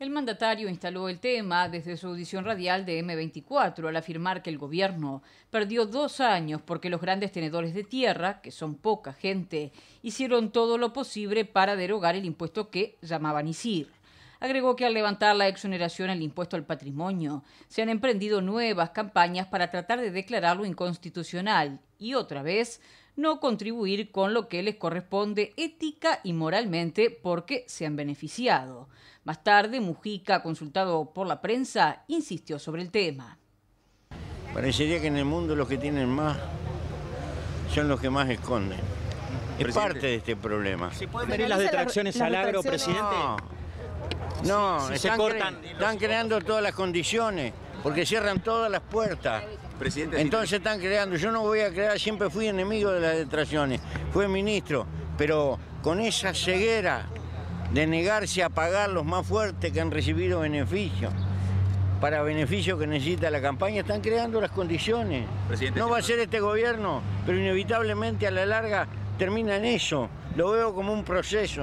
El mandatario instaló el tema desde su audición radial de M24 al afirmar que el gobierno perdió dos años porque los grandes tenedores de tierra, que son poca gente, hicieron todo lo posible para derogar el impuesto que llamaban ISIR. Agregó que al levantar la exoneración al impuesto al patrimonio, se han emprendido nuevas campañas para tratar de declararlo inconstitucional y otra vez no contribuir con lo que les corresponde ética y moralmente porque se han beneficiado. Más tarde, Mujica, consultado por la prensa, insistió sobre el tema. Parecería que en el mundo los que tienen más son los que más esconden. Es parte de este problema. ¿Se pueden las detracciones al agro, presidente? No. No, están, creando todas las condiciones, porque cierran todas las puertas. Presidente, Entonces están creando, yo no voy a crear, siempre fui enemigo de las detracciones, fui ministro, pero con esa ceguera de negarse a pagar los más fuertes que han recibido beneficios, para beneficio que necesita la campaña, están creando las condiciones. no va a ser este gobierno, pero inevitablemente a la larga termina en eso. Lo veo como un proceso.